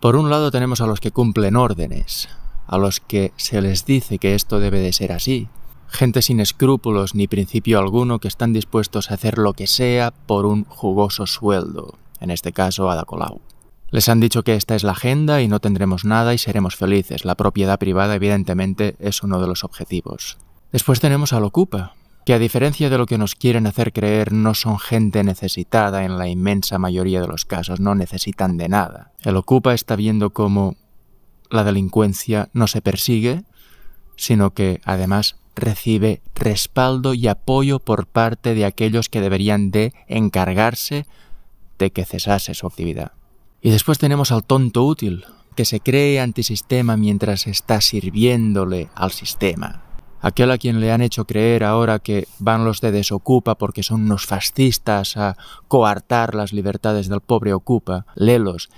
Por un lado tenemos a los que cumplen órdenes, a los que se les dice que esto debe de ser así, gente sin escrúpulos ni principio alguno que están dispuestos a hacer lo que sea por un jugoso sueldo, en este caso a Colau. Les han dicho que esta es la agenda y no tendremos nada y seremos felices. La propiedad privada evidentemente es uno de los objetivos. Después tenemos lo Ocupa, que a diferencia de lo que nos quieren hacer creer, no son gente necesitada en la inmensa mayoría de los casos, no necesitan de nada. El Ocupa está viendo cómo la delincuencia no se persigue, sino que además recibe respaldo y apoyo por parte de aquellos que deberían de encargarse de que cesase su actividad. Y después tenemos al tonto útil, que se cree antisistema mientras está sirviéndole al sistema aquel a quien le han hecho creer ahora que van los de Desocupa porque son unos fascistas a coartar las libertades del pobre Ocupa, lelos,